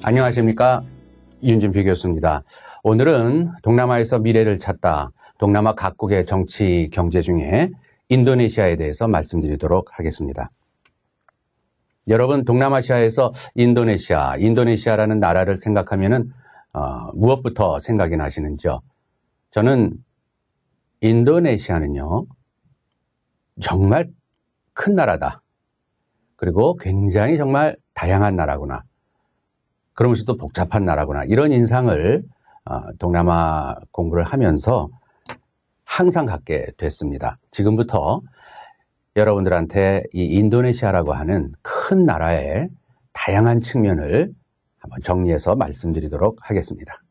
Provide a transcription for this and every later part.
안녕하십니까 윤진필교수입니다 오늘은 동남아에서 미래를 찾다 동남아 각국의 정치 경제 중에 인도네시아에 대해서 말씀드리도록 하겠습니다. 여러분 동남아시아에서 인도네시아, 인도네시아라는 나라를 생각하면 어, 무엇부터 생각이 나시는지요? 저는 인도네시아는요 정말 큰 나라다. 그리고 굉장히 정말 다양한 나라구나. 그러면서도 복잡한 나라구나. 이런 인상을 어, 동남아 공부를 하면서 항상 갖게 됐습니다. 지금부터 여러분들한테 이 인도네시아라고 하는 큰 나라의 다양한 측면을 한번 정리해서 말씀드리도록 하겠습니다.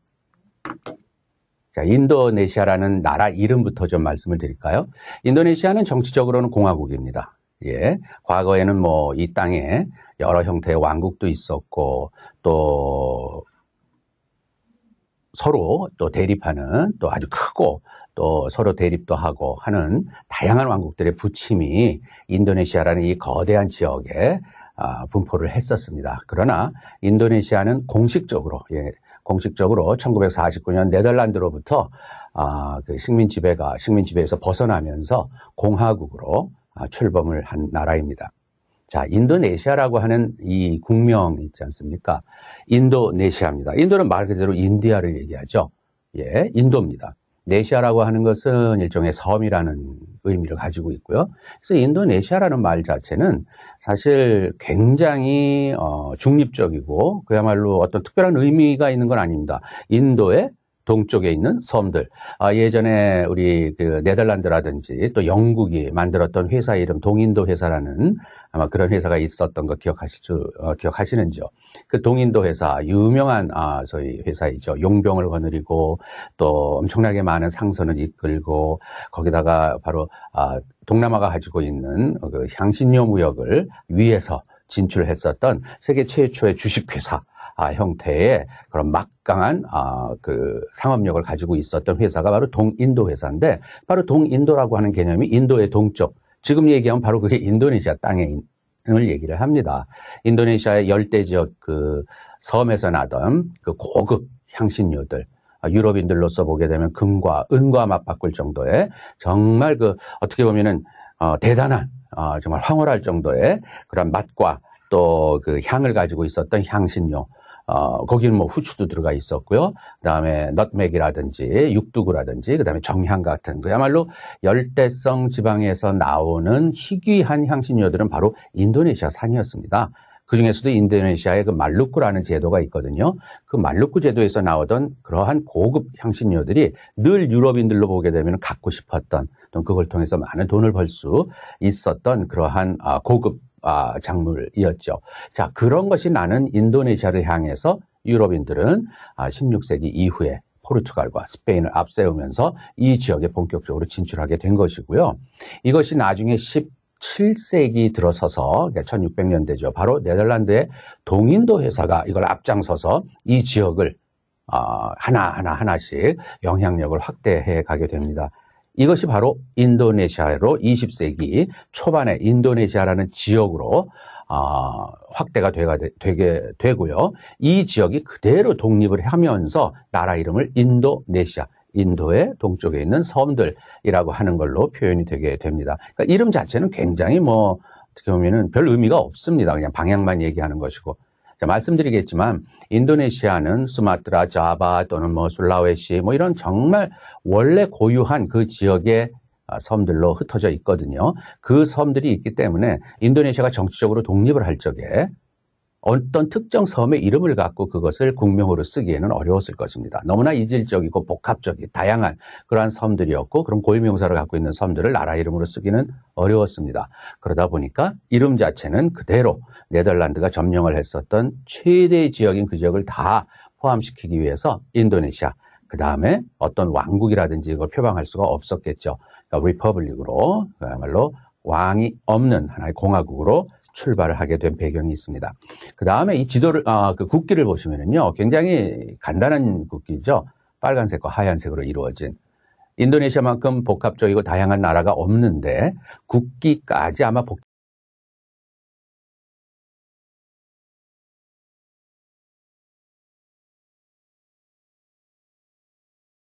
자, 인도네시아라는 나라 이름부터 좀 말씀을 드릴까요? 인도네시아는 정치적으로는 공화국입니다. 예, 과거에는 뭐 이 땅에 여러 형태의 왕국도 있었고 또 서로 또 대립하는 또 아주 크고 또 서로 대립도 하고 하는 다양한 왕국들의 부침이 인도네시아라는 이 거대한 지역에 아, 분포를 했었습니다. 그러나 인도네시아는 공식적으로 예, 공식적으로 1949년 네덜란드로부터 아, 그 식민 지배가 식민 지배에서 벗어나면서 공화국으로 아, 출범을 한 나라입니다. 자, 인도네시아라고 하는 이 국명 있지 않습니까? 인도네시아입니다. 인도는 말 그대로 인디아를 얘기하죠. 예, 인도입니다. 네시아라고 하는 것은 일종의 섬이라는 의미를 가지고 있고요. 그래서 인도네시아라는 말 자체는 사실 굉장히 어, 중립적이고 그야말로 어떤 특별한 의미가 있는 건 아닙니다. 인도의 동쪽에 있는 섬들. 아, 예전에 우리 그 네덜란드라든지 또 영국이 만들었던 회사 이름 동인도 회사라는 아마 그런 회사가 있었던 거 기억하시죠? 어, 기억하시는지요? 그 동인도 회사 유명한 아, 저희 회사이죠. 용병을 거느리고 또 엄청나게 많은 상선을 이끌고 거기다가 바로 아, 동남아가 가지고 있는 그 향신료 무역을 위해서 진출했었던 세계 최초의 주식회사. 아, 형태의 그런 막강한 아, 그 상업력을 가지고 있었던 회사가 바로 동인도 회사인데 바로 동인도라고 하는 개념이 인도의 동쪽 지금 얘기하면 바로 그게 인도네시아 땅에 을 얘기를 합니다. 인도네시아의 열대 지역 그 섬에서 나던 그 고급 향신료들 아, 유럽인들로서 보게 되면 금과 은과 맞바꿀 정도의 정말 그 어떻게 보면은 어, 대단한 어, 정말 황홀할 정도의 그런 맛과 또 그 향을 가지고 있었던 향신료 어, 거기는 뭐 후추도 들어가 있었고요. 그 다음에 넛맥이라든지 육두구라든지 그 다음에 정향 같은 그야말로 열대성 지방에서 나오는 희귀한 향신료들은 바로 인도네시아 산이었습니다. 그 중에서도 인도네시아의 그 말루쿠라는 제도가 있거든요. 그 말루쿠 제도에서 나오던 그러한 고급 향신료들이 늘 유럽인들로 보게 되면 갖고 싶었던 또 그걸 통해서 많은 돈을 벌 수 있었던 그러한 아, 고급 아, 작물이었죠. 자, 그런 것이 나는 인도네시아를 향해서 유럽인들은 아, 16세기 이후에 포르투갈과 스페인을 앞세우면서 이 지역에 본격적으로 진출하게 된 것이고요. 이것이 나중에 17세기 들어서서 1600년대죠. 그러니까 바로 네덜란드의 동인도 회사가 이걸 앞장서서 이 지역을 아, 하나하나 하나씩 영향력을 확대해 가게 됩니다. 이것이 바로 인도네시아로 20세기 초반에 인도네시아라는 지역으로 어, 확대가 되가, 되게 되고요. 이 지역이 그대로 독립을 하면서 나라 이름을 인도네시아, 인도의 동쪽에 있는 섬들이라고 하는 걸로 표현이 되게 됩니다. 그러니까 이름 자체는 굉장히 뭐 어떻게 보면별 의미가 없습니다. 그냥 방향만 얘기하는 것이고 자, 말씀드리겠지만 인도네시아는 스마트라 자바 또는 뭐 술라웨시 뭐 이런 정말 원래 고유한 그 지역의 아, 섬들로 흩어져 있거든요. 그 섬들이 있기 때문에 인도네시아가 정치적으로 독립을 할 적에 어떤 특정 섬의 이름을 갖고 그것을 국명으로 쓰기에는 어려웠을 것입니다. 너무나 이질적이고 복합적이 다양한 그러한 섬들이었고 그런 고유명사를 갖고 있는 섬들을 나라 이름으로 쓰기는 어려웠습니다. 그러다 보니까 이름 자체는 그대로 네덜란드가 점령을 했었던 최대 지역인 그 지역을 다 포함시키기 위해서 인도네시아 그 다음에 어떤 왕국이라든지 이걸 표방할 수가 없었겠죠. 그러니까 리퍼블릭으로 그야말로 왕이 없는 하나의 공화국으로 출발을 하게 된 배경이 있습니다. 그 다음에 이 지도를, 아, 그 국기를 보시면은요, 굉장히 간단한 국기죠. 빨간색과 하얀색으로 이루어진. 인도네시아만큼 복합적이고 다양한 나라가 없는데 국기까지 아마 복,